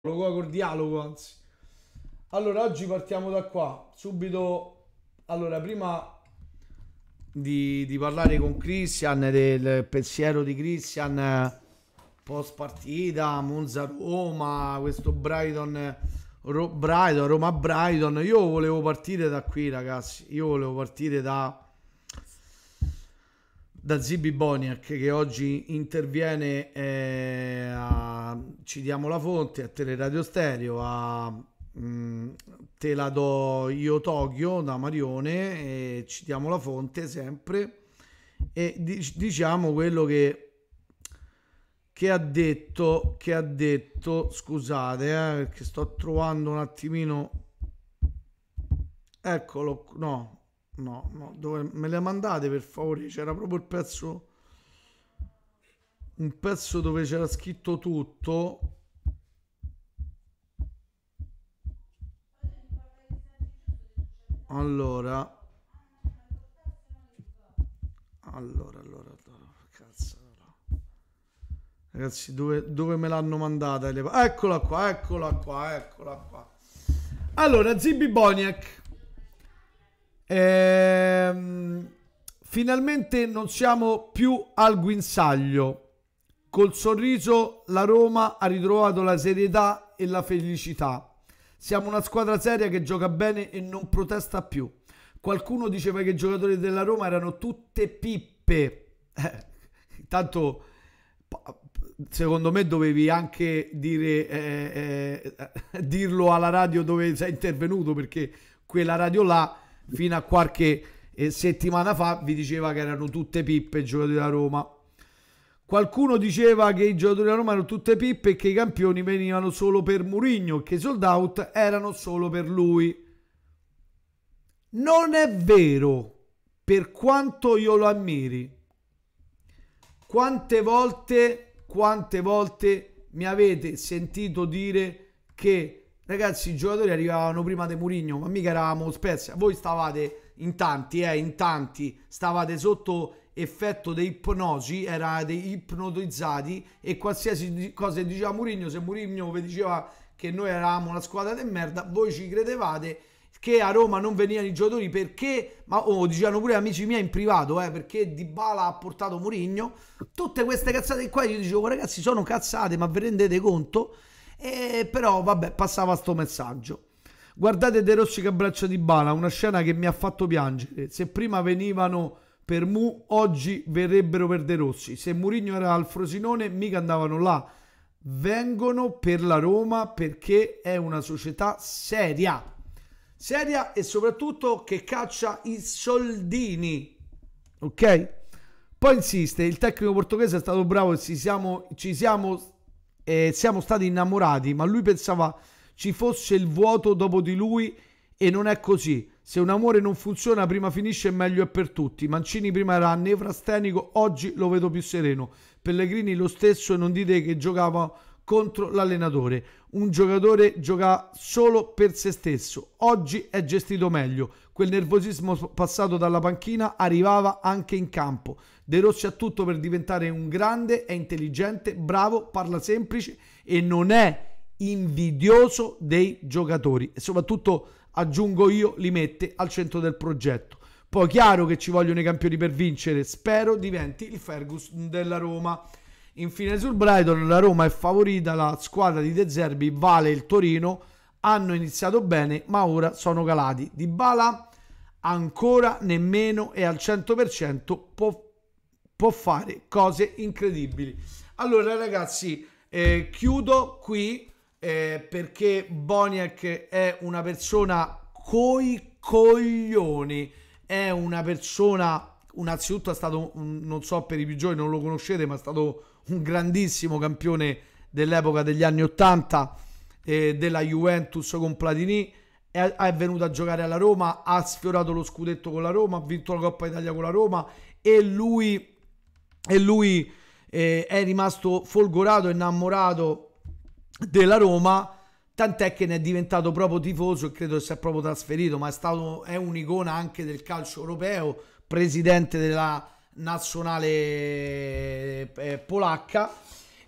dialogo, col dialogo anzi. Allora, oggi partiamo da qua, subito, allora prima di, di parlare con Christian, del pensiero di Christian, post partita, Monza-Roma, questo Brighton, Ro- Brighton, Roma-Brighton, io volevo partire da qui ragazzi, io volevo partire da da Zibi Boniac che oggi interviene eh, a Ci diamo la fonte, a Teleradio Stereo, a mh, mm, Te la do io Tokyo da Marione, e Ci diamo la fonte sempre e dic diciamo quello che, che, ha detto, che ha detto, scusate eh, perché sto trovando un attimino, eccolo, no, No, no, dove me le mandate per favore? C'era proprio il pezzo. Un pezzo dove c'era scritto tutto. Allora. Allora, allora, allora. Cazzo. Allora. Ragazzi, dove, dove me l'hanno mandata? Eccola qua, eccola qua, eccola qua. Allora, Zibi Boniak. Ehm, finalmente non siamo più al guinzaglio. Col sorriso la Roma ha ritrovato la serietà e la felicità. Siamo una squadra seria che gioca bene e non protesta più. Qualcuno diceva che i giocatori della Roma erano tutte pippe. Eh, intanto, secondo me, dovevi anche dire, eh, eh, eh, dirlo alla radio dove sei intervenuto perché quella radio là fino a qualche eh, settimana fa vi diceva che erano tutte pippe i giocatori della Roma. Qualcuno diceva che i giocatori della Roma erano tutte pippe e che i campioni venivano solo per Murigno, che i sold out erano solo per lui. Non è vero, per quanto io lo ammiri. Quante volte, quante volte mi avete sentito dire che Ragazzi, i giocatori arrivavano prima di Murigno, ma mica eravamo Spezia. Voi stavate in tanti, eh, in tanti, stavate sotto effetto di ipnosi, eravate ipnotizzati e qualsiasi cosa diceva Murigno, se Murigno vi diceva che noi eravamo una squadra di merda, voi ci credevate che a Roma non venivano i giocatori perché, ma oh, dicevano pure amici miei in privato, eh, perché Dybala ha portato Murigno, tutte queste cazzate qua io dicevo ragazzi sono cazzate, ma vi rendete conto? E però vabbè, passava sto messaggio. Guardate De Rossi che abbraccia di Bala, una scena che mi ha fatto piangere. Se prima venivano per Mu, oggi verrebbero per De Rossi. Se Murigno era al Frosinone, mica andavano là. Vengono per la Roma perché è una società seria. Seria e soprattutto che caccia i soldini. Ok? Poi insiste, il tecnico portoghese è stato bravo e ci siamo, ci siamo eh, siamo stati innamorati, ma lui pensava ci fosse il vuoto dopo di lui e non è così. Se un amore non funziona, prima finisce meglio è per tutti. Mancini prima era nefrastenico, oggi lo vedo più sereno. Pellegrini lo stesso e non dite che giocava contro l'allenatore. Un giocatore gioca solo per se stesso. Oggi è gestito meglio. Quel nervosismo passato dalla panchina arrivava anche in campo. De Rossi ha tutto per diventare un grande, è intelligente, bravo, parla semplice e non è invidioso dei giocatori. E soprattutto, aggiungo io, li mette al centro del progetto. Poi chiaro che ci vogliono i campioni per vincere. Spero diventi il Fergus della Roma. Infine sul Brighton la Roma è favorita, la squadra di De Zerbi vale il Torino, hanno iniziato bene ma ora sono calati. Di Bala ancora nemmeno e al 100% può, può fare cose incredibili. Allora ragazzi eh, chiudo qui eh, perché Boniek è una persona coi coglioni, è una persona, innanzitutto è stato, non so per i più giovani non lo conoscete, ma è stato un grandissimo campione dell'epoca degli anni 80 eh, della Juventus con Platini è, è venuto a giocare alla Roma ha sfiorato lo scudetto con la Roma ha vinto la Coppa Italia con la Roma e lui, e lui eh, è rimasto folgorato innamorato della Roma tant'è che ne è diventato proprio tifoso e credo si è proprio trasferito ma è stato è un'icona anche del calcio europeo presidente della Roma nazionale eh, eh, polacca.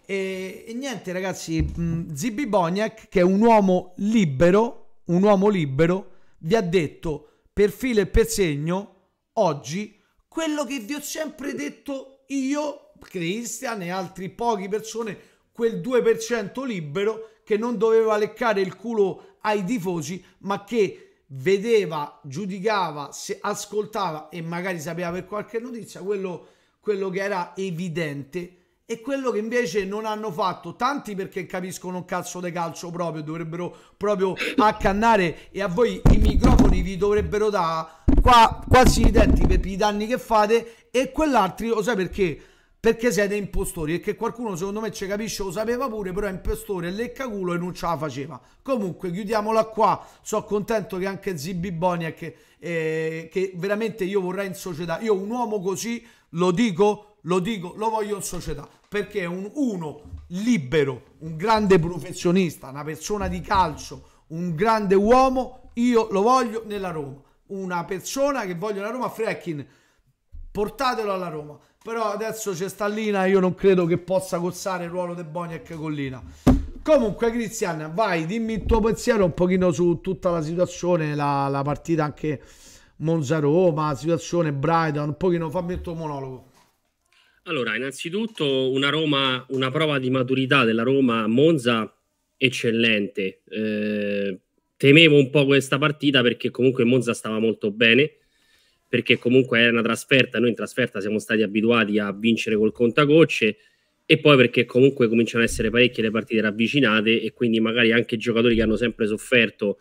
E, e, niente ragazzi, mm, Zibi Boniak, che è un uomo libero, un uomo libero, vi ha detto per filo e per segno oggi quello che vi ho sempre detto io, Cristian e altri pochi persone, quel 2% libero che non doveva leccare il culo ai tifosi, ma che vedeva, giudicava, ascoltava e magari sapeva per qualche notizia quello, quello che era evidente e quello che invece non hanno fatto tanti perché capiscono un cazzo di calcio proprio dovrebbero proprio accannare e a voi i microfoni vi dovrebbero dare qua quasi identici per i danni che fate e quell'altro lo sai perché perché siete impostori e che qualcuno secondo me ci capisce lo sapeva pure però è impostore lecca culo e non ce la faceva comunque chiudiamola qua sono contento che anche Zibi Boniek eh, che veramente io vorrei in società io un uomo così lo dico lo dico lo voglio in società perché è un, uno libero un grande professionista una persona di calcio un grande uomo io lo voglio nella Roma una persona che voglio la Roma Freckin portatelo alla Roma però adesso c'è Stallina, io non credo che possa cozzare il ruolo di Boniac con Lina. Comunque Cristian, vai, dimmi il tuo pensiero un pochino su tutta la situazione, la, la partita anche Monza-Roma, situazione Brighton, un pochino fammi il tuo monologo. Allora, innanzitutto una, Roma, una prova di maturità della Roma Monza eccellente. Eh, temevo un po' questa partita perché comunque Monza stava molto bene perché comunque è una trasferta, noi in trasferta siamo stati abituati a vincere col contagocce e poi perché comunque cominciano a essere parecchie le partite ravvicinate e quindi magari anche giocatori che hanno sempre sofferto,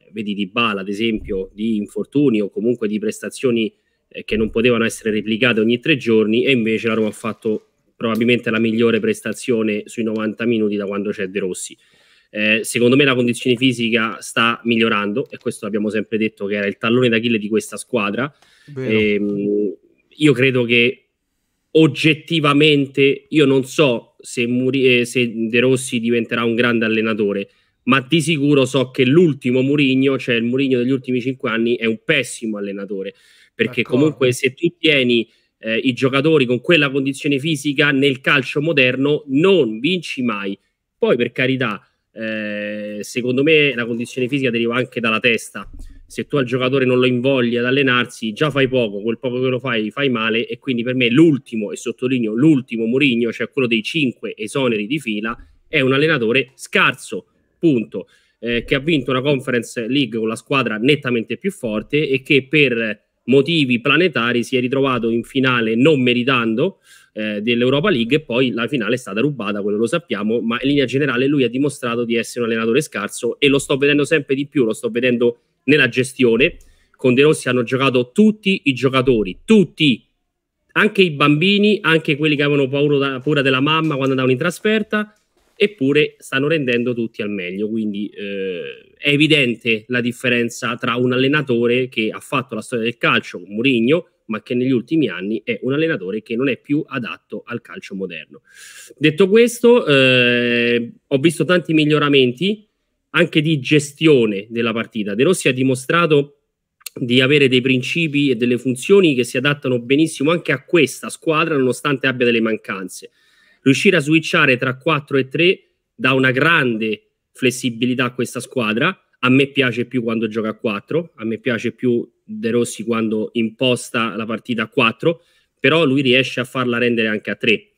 eh, vedi di Bala ad esempio, di infortuni o comunque di prestazioni eh, che non potevano essere replicate ogni tre giorni e invece la Roma ha fatto probabilmente la migliore prestazione sui 90 minuti da quando c'è De Rossi. Eh, secondo me la condizione fisica sta migliorando e questo abbiamo sempre detto che era il tallone d'Achille di questa squadra. Eh, io credo che oggettivamente io non so se, Muri- eh, se, De Rossi diventerà un grande allenatore, ma di sicuro so che l'ultimo Murigno, cioè il Murigno degli ultimi cinque anni, è un pessimo allenatore perché D'accordo. comunque se tu tieni eh, i giocatori con quella condizione fisica nel calcio moderno non vinci mai. Poi per carità, eh, secondo me la condizione fisica deriva anche dalla testa. Se tu al giocatore non lo invogli ad allenarsi, già fai poco, quel poco che lo fai fai male e quindi per me l'ultimo, e sottolineo l'ultimo Murigno, cioè quello dei cinque esoneri di fila, è un allenatore scarso, punto, eh, che ha vinto una conference league con la squadra nettamente più forte e che per motivi planetari si è ritrovato in finale non meritando eh, dell'Europa League e poi la finale è stata rubata, quello lo sappiamo, ma in linea generale lui ha dimostrato di essere un allenatore scarso e lo sto vedendo sempre di più, lo sto vedendo nella gestione. Con De Rossi hanno giocato tutti i giocatori, tutti, anche i bambini, anche quelli che avevano paura, da, paura della mamma quando andavano in trasferta, eppure stanno rendendo tutti al meglio. Quindi eh, è evidente la differenza tra un allenatore che ha fatto la storia del calcio, Mourinho, ma che negli ultimi anni è un allenatore che non è più adatto al calcio moderno. Detto questo, eh, ho visto tanti miglioramenti anche di gestione della partita. De Rossi ha dimostrato di avere dei principi e delle funzioni che si adattano benissimo anche a questa squadra, nonostante abbia delle mancanze riuscire a switchare tra 4 e 3 dà una grande flessibilità a questa squadra. A me piace più quando gioca a 4, a me piace più De Rossi quando imposta la partita a 4, però lui riesce a farla rendere anche a 3. Eh,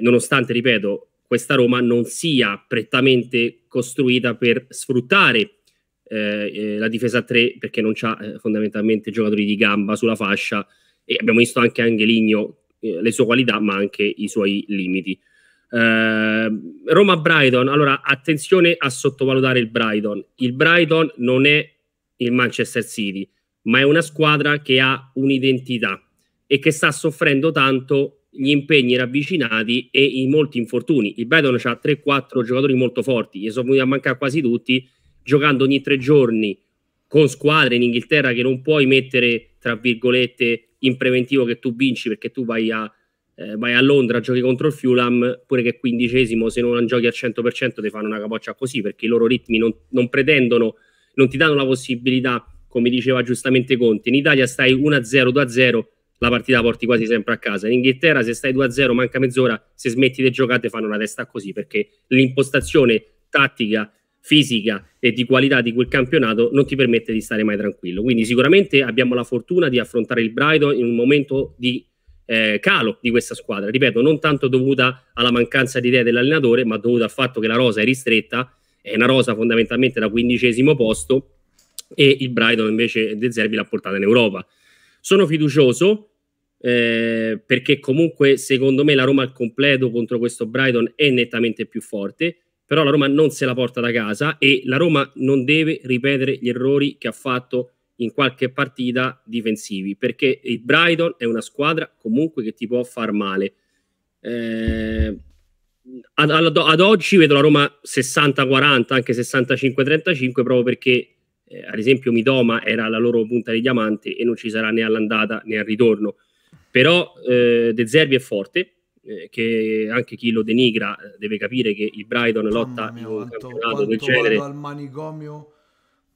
nonostante, ripeto, questa Roma non sia prettamente costruita per sfruttare eh, eh la difesa a 3 perché non ha eh, fondamentalmente giocatori di gamba sulla fascia e abbiamo visto anche Angeligno eh, le sue qualità ma anche i suoi limiti. Eh, Roma-Brighton, allora attenzione a sottovalutare il Brighton. Il Brighton non è il Manchester City, ma è una squadra che ha un'identità e che sta soffrendo tanto gli impegni ravvicinati e i molti infortuni. Il Brighton ha 3-4 giocatori molto forti, gli sono venuti a mancare quasi tutti, giocando ogni tre giorni con squadre in Inghilterra che non puoi mettere, tra virgolette, in preventivo che tu vinci perché tu vai a, eh, vai a Londra, giochi contro il Fulham, pure che quindicesimo, se non giochi al 100% ti fanno una capoccia così perché i loro ritmi non, non pretendono, non ti danno la possibilità, come diceva giustamente Conti, in Italia stai 1-0, 2-0, la partita porti quasi sempre a casa. In Inghilterra se stai 2-0, manca mezz'ora, se smetti di giocare, fanno una testa così perché l'impostazione tattica fisica e di qualità di quel campionato non ti permette di stare mai tranquillo. Quindi sicuramente abbiamo la fortuna di affrontare il Brighton in un momento di eh, calo di questa squadra, ripeto, non tanto dovuta alla mancanza di idee dell'allenatore, ma dovuta al fatto che la rosa è ristretta, è una rosa fondamentalmente da quindicesimo posto e il Brighton invece De Zerbi l'ha portata in Europa. Sono fiducioso eh, perché comunque secondo me la Roma al completo contro questo Brighton è nettamente più forte però la Roma non se la porta da casa e la Roma non deve ripetere gli errori che ha fatto in qualche partita difensivi, perché il Brighton è una squadra comunque che ti può far male. Eh, ad, ad, ad, oggi vedo la Roma 60-40, anche 65-35, proprio perché eh, ad esempio Midoma era la loro punta di diamante e non ci sarà né all'andata né al ritorno. Però eh, De Zerbi è forte, eh, che anche chi lo denigra eh, deve capire che il Brighton lotta mia, in un quanto, campionato quanto del genere. Quanto al manicomio,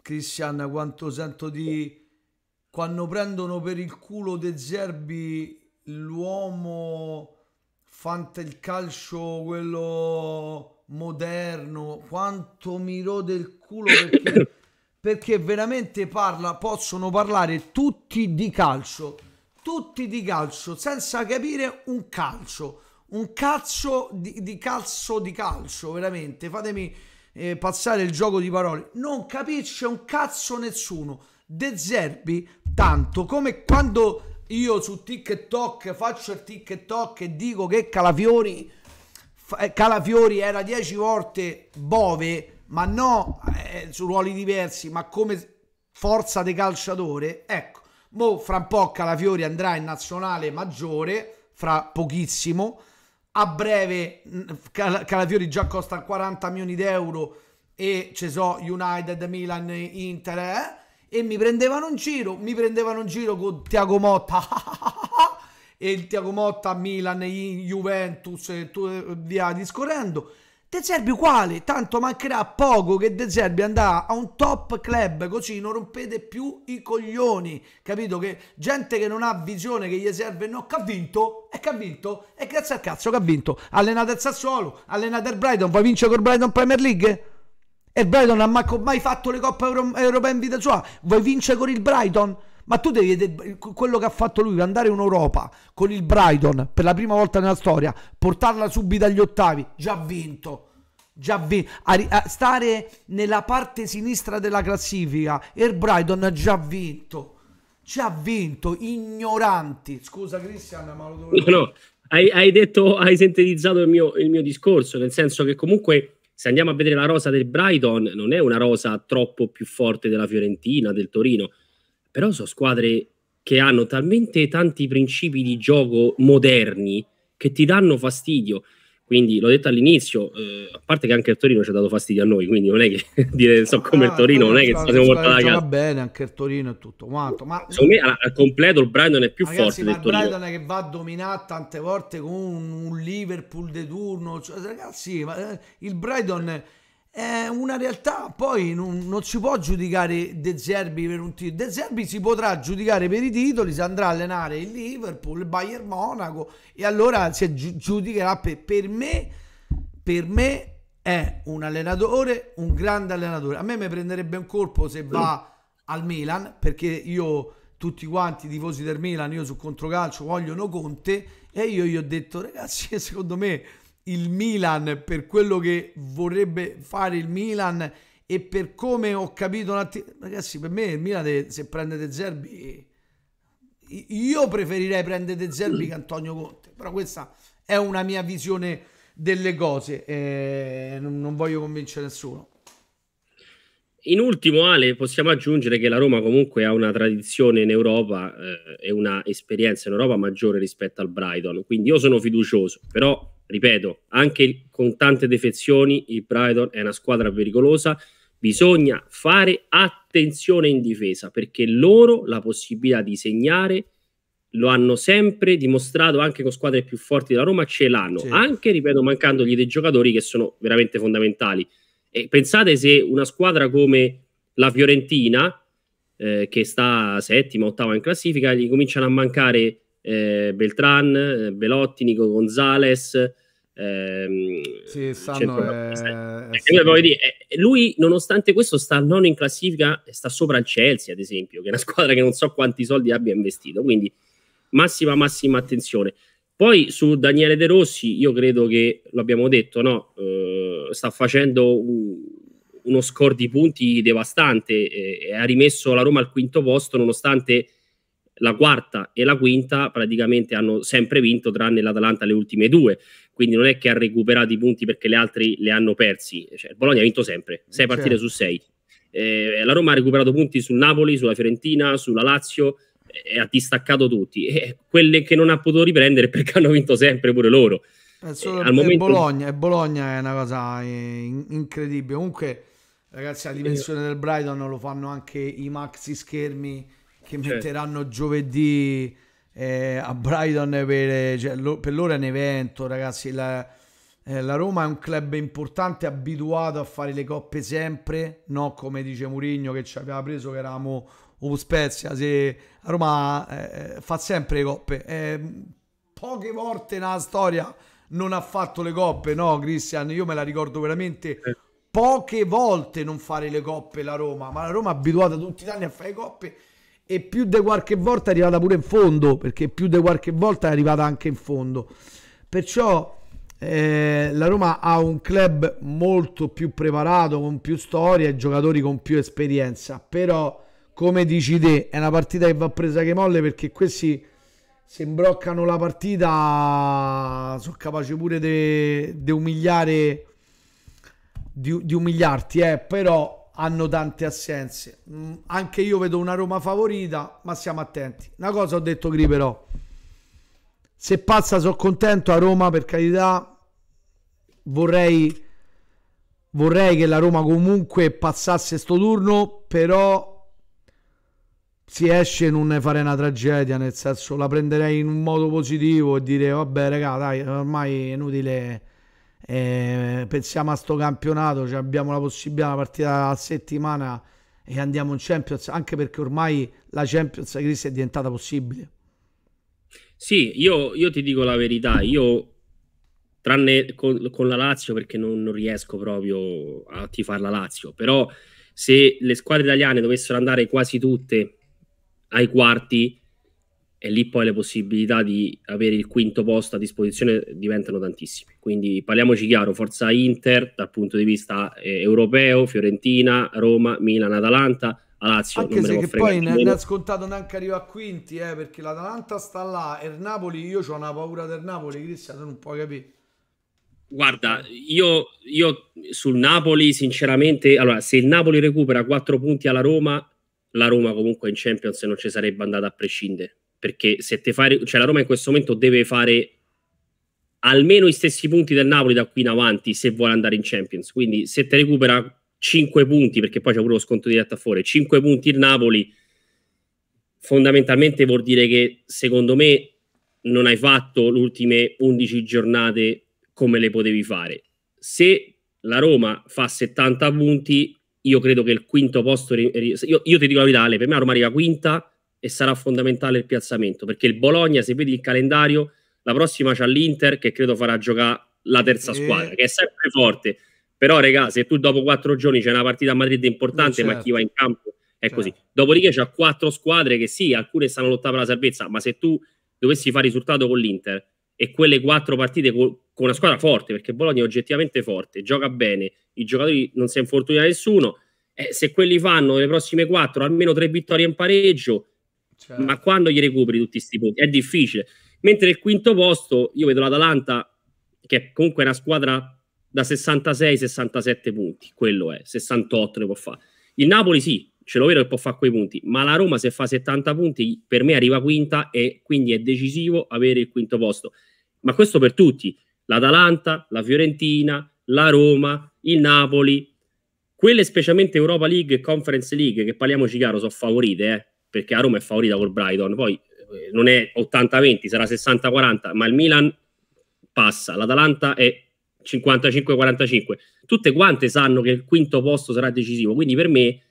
Cristian, quanto sento di... Quando prendono per il culo De Zerbi l'uomo calcio quello moderno, quanto mi rode il culo perché, perché veramente parla, possono parlare tutti di calcio tutti di calcio senza capire un calcio, un cazzo di, di calcio di calcio, veramente, fatemi eh, passare il gioco di parole, non capisce un cazzo nessuno, De Zerbi tanto come quando io su TikTok faccio il TikTok e dico che Calafiori, eh, Calafiori era 10 volte Bove, ma no eh, su ruoli diversi, ma come forza di calciatore, ecco Mo fra un po' Calafiori andrà in nazionale maggiore, fra pochissimo. A breve Cal- Calafiori già costa 40 milioni di euro e ci so United, Milan, Inter eh? e mi prendevano in giro, mi prendevano in giro con Tiago Motta e il Tiago Motta, Milan, Juventus e eh, via discorrendo De Zerbi uguale, tanto mancherà poco che De Zerbi andrà a un top club, così non rompete più i coglioni, capito? Che gente che non ha visione, che gli serve no, che ha vinto, e che ha vinto, e grazie al cazzo che ha vinto. Allenate il Sassuolo, allenate il Brighton, poi vince col Brighton Premier League? E il Brighton non ha mai fatto le coppe europee in vita sua, vuoi vincere con il Brighton? Ma tu devi quello che ha fatto lui, andare in Europa con il Brighton per la prima volta nella storia, portarla subito agli ottavi, già vinto. Già vinto. a, stare nella parte sinistra della classifica e il Brighton ha già vinto. Già vinto, ignoranti. Scusa Cristian, ma lo dovevo No, no. Hai, hai, detto, hai sintetizzato il mio, il mio discorso, nel senso che comunque se andiamo a vedere la rosa del Brighton, non è una rosa troppo più forte della Fiorentina, del Torino però sono squadre che hanno talmente tanti principi di gioco moderni che ti danno fastidio. Quindi l'ho detto all'inizio, eh, a parte che anche il Torino ci ha dato fastidio a noi, quindi non è che dire so ah, come ah, il Torino, non è che stiamo portando la bene anche il Torino e tutto quanto, ma secondo me al completo il Brighton è più ragazzi, forte del Torino. il Brighton che va a dominare tante volte con un, un Liverpool de turno, cioè, ragazzi, ma, eh, il Brighton è una realtà, poi non, non si può giudicare De Zerbi per un titolo. De Zerbi si potrà giudicare per i titoli se andrà a allenare il Liverpool, il Bayern Monaco e allora si giudicherà per, per me. Per me è un allenatore, un grande allenatore. A me mi prenderebbe un colpo se va al Milan perché io tutti quanti i tifosi del Milan, io su controcalcio vogliono Conte e io gli ho detto ragazzi secondo me il Milan per quello che vorrebbe fare il Milan e per come ho capito un attimo ragazzi per me il Milan de, se prende De Zerbi io preferirei prendere De Zerbi che Antonio Conte però questa è una mia visione delle cose eh, non voglio convincere nessuno in ultimo, Ale, possiamo aggiungere che la Roma comunque ha una tradizione in Europa eh, e una esperienza in Europa maggiore rispetto al Brighton. Quindi io sono fiducioso, però ripeto, anche con tante defezioni il Brighton è una squadra pericolosa. Bisogna fare attenzione in difesa perché loro la possibilità di segnare lo hanno sempre dimostrato anche con squadre più forti della Roma, ce l'hanno, sì. anche, ripeto, mancandogli dei giocatori che sono veramente fondamentali. E pensate se una squadra come la Fiorentina, eh, che sta settima, ottava in classifica, gli cominciano a mancare eh, Beltran, eh, Belotti, Nico Gonzales, Ehm, sì, Sanno è... Eh, eh, sì. Eh, lui nonostante questo sta non in classifica sta sopra il Chelsea ad esempio che è una squadra che non so quanti soldi abbia investito quindi massima massima attenzione poi su Daniele De Rossi io credo che l'abbiamo detto no? Eh, sta facendo un, uno score di punti devastante eh, ha rimesso la Roma al quinto posto nonostante la quarta e la quinta praticamente hanno sempre vinto, tranne l'Atalanta le ultime due. Quindi non è che ha recuperato i punti perché le altre le hanno persi. Cioè, Bologna ha vinto sempre, 6 certo. partite su sei Eh, la Roma ha recuperato punti sul Napoli, sulla Fiorentina, sulla Lazio eh, e ha distaccato tutti. Eh, quelle che non ha potuto riprendere perché hanno vinto sempre pure loro. È eh, solo, al momento... Bologna, Bologna, è una cosa incredibile. Comunque, ragazzi, la dimensione del Brighton lo fanno anche i maxi schermi che certo. metteranno giovedì eh, a Brighton per, cioè, lo, per, loro è un evento, ragazzi. La, eh, la, Roma è un club importante, abituato a fare le coppe sempre, no come dice Murigno che ci aveva preso che eravamo o Spezia. Se a Roma eh, eh, fa sempre le coppe, eh, poche volte nella storia non ha fatto le coppe, no Cristian? Io me la ricordo veramente poche volte non fare le coppe la Roma, ma la Roma è abituata tutti gli anni a fare le coppe e più di qualche volta è arrivata pure in fondo, perché più di qualche volta è arrivata anche in fondo. Perciò eh, la Roma ha un club molto più preparato, con più storia e giocatori con più esperienza, però come dici te è una partita che va presa che molle perché questi se imbroccano la partita sono capaci pure di umiliare di, umiliarti eh, però hanno tante assenze. Mm, anche io vedo una Roma favorita, ma siamo attenti. Una cosa ho detto qui però. Se passa sono contento a Roma, per carità. Vorrei vorrei che la Roma comunque passasse sto turno, però si esce e non fare una tragedia, nel senso la prenderei in un modo positivo e dire vabbè raga dai ormai è inutile eh, pensiamo a sto campionato, cioè abbiamo la possibilità di partire a settimana e andiamo in Champions, anche perché ormai la Champions Chris è diventata possibile. Sì, io, io, ti dico la verità, io tranne con, con la Lazio perché non, non, riesco proprio a tifare la Lazio, però se le squadre italiane dovessero andare quasi tutte ai quarti, e lì poi le possibilità di avere il quinto posto a disposizione diventano tantissime. Quindi parliamoci chiaro, forza Inter dal punto di vista eh, europeo, Fiorentina, Roma, Milan, Atalanta, a Lazio. Anche non se che poi ne, ne è scontato neanche arriva a quinti, eh, perché l'Atalanta sta là e il Napoli, io ho una paura del Napoli, Cristiano, non puoi capire. Guarda, io, io sul Napoli sinceramente, allora se il Napoli recupera 4 punti alla Roma, la Roma comunque in Champions non ci sarebbe andata a prescindere perché se te fai, cioè la Roma in questo momento deve fare almeno i stessi punti del Napoli da qui in avanti se vuole andare in Champions. Quindi se te recupera 5 punti, perché poi c'è pure lo sconto diretto a fuori, 5 punti il Napoli, fondamentalmente vuol dire che secondo me non hai fatto le ultime 11 giornate come le potevi fare. Se la Roma fa 70 punti, io credo che il quinto posto... Io, io ti dico la verità, Ale, per me la Roma arriva quinta e sarà fondamentale il piazzamento, perché il Bologna, se vedi il calendario, la prossima c'ha l'Inter che credo farà giocare la terza squadra, che è sempre forte. Però, regà, se tu dopo quattro giorni c'è una partita a Madrid importante, eh, certo. ma chi va in campo è certo. così. Dopodiché c'ha quattro squadre che sì, alcune stanno lottando per la salvezza, ma se tu dovessi fare risultato con l'Inter e quelle quattro partite con, con una squadra forte, perché Bologna è oggettivamente forte, gioca bene, i giocatori non si infortuna nessuno, eh, se quelli fanno le prossime quattro almeno tre vittorie in pareggio, cioè. Ma quando gli recuperi tutti questi punti? È difficile. Mentre il quinto posto, io vedo l'Atalanta, che è comunque una squadra da 66-67 punti, quello è, 68 ne può fare. Il Napoli sì, ce l'ho vero che può fare quei punti, ma la Roma se fa 70 punti per me arriva quinta e quindi è decisivo avere il quinto posto. Ma questo per tutti, l'Atalanta, la Fiorentina, la Roma, il Napoli, quelle specialmente Europa League e Conference League, che parliamoci chiaro, sono favorite, eh? perché a Roma è favorita col Brighton, poi eh, non è 80-20, sarà 60-40, ma il Milan passa, l'Atalanta è 55-45, tutte quante sanno che il quinto posto sarà decisivo, quindi per me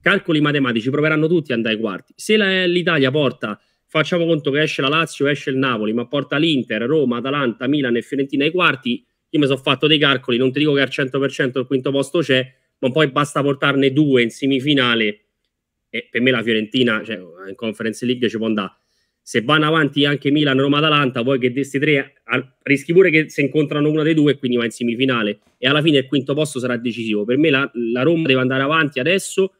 calcoli matematici proveranno tutti ad andare ai quarti. Se la, l'Italia porta, facciamo conto che esce la Lazio, esce il Napoli, ma porta l'Inter, Roma, Atalanta, Milan e Fiorentina ai quarti, io mi sono fatto dei calcoli, non ti dico che al 100% il quinto posto c'è, ma poi basta portarne due in semifinale e per me la Fiorentina cioè, in Conference League ci può andare se vanno avanti anche Milan, Roma, Atalanta vuoi che questi tre al, rischi pure che si incontrano una dei due e quindi va in semifinale e alla fine il quinto posto sarà decisivo per me la, la Roma deve andare avanti adesso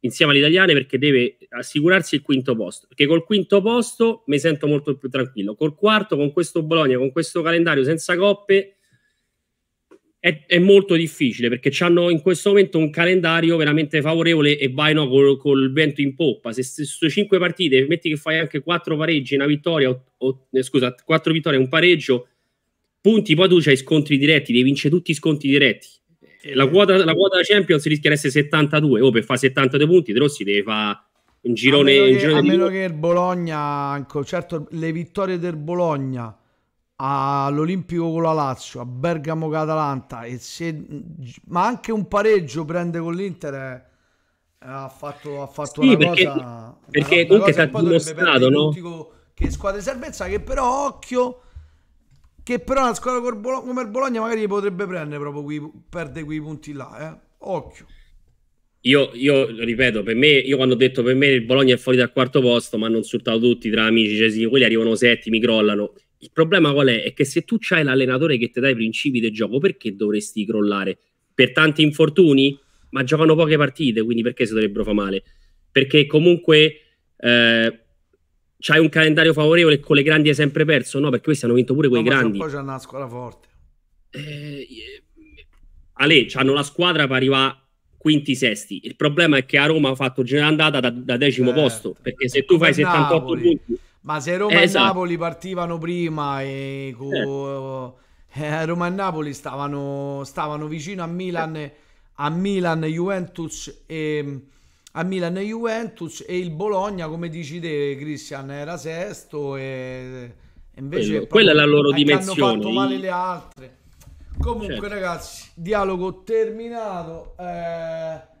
insieme alle italiane perché deve assicurarsi il quinto posto. Perché col quinto posto mi sento molto più tranquillo. Col quarto, con questo Bologna, con questo calendario senza coppe, è, è molto difficile perché hanno in questo momento un calendario veramente favorevole e vai no, col, col vento in poppa. Se, su cinque partite metti che fai anche quattro pareggi, una vittoria, o, o, eh, scusa, quattro vittorie e un pareggio, punti, poi tu hai scontri diretti, devi vincere tutti i scontri diretti. Eh, la eh. quota, la quota Champions rischia di essere 72, o per fare 72 punti De Rossi deve fare un girone... A meno che, a meno che il Bologna, certo le vittorie del Bologna all'Olimpico con la Lazio, a Bergamo con l'Atalanta, se... ma anche un pareggio prende con l'Inter è... Eh, ha fatto, ha fatto sì, una perché, cosa... Perché comunque si è dimostrato, no? Che squadra di salvezza che però, occhio, che però una squadra come il Bologna magari potrebbe prendere proprio qui, perde quei punti là, eh? Occhio. Io, io, ripeto, per me, io quando ho detto per me il Bologna è fuori dal quarto posto, ma hanno insultato tutti tra amici, cioè sì, quelli arrivano settimi, crollano. Il problema qual è? È che se tu hai l'allenatore che ti dà i principi del gioco, perché dovresti crollare? Per tanti infortuni? Ma giocano poche partite, quindi perché si dovrebbero fare male? Perché comunque eh, c'hai un calendario favorevole e con le grandi hai sempre perso? No, perché questi hanno vinto pure quei no, grandi. Poi c'è una squadra forte. Eh, Ale, hanno la squadra per arrivare quinti, sesti. Il problema è che a Roma ha fatto girare andata da, da decimo certo. posto, perché se tu fai 78 Napoli. punti ma se Roma esatto. e Napoli partivano prima e co... Eh. eh. Roma e Napoli stavano, stavano vicino a Milan, eh. a Milan Juventus e a Milan e Juventus e il Bologna, come dici te, Cristian, era sesto e, invece Quello, quella è la loro dimensione. Hanno fatto male le altre. Comunque, certo. ragazzi, dialogo terminato. Eh...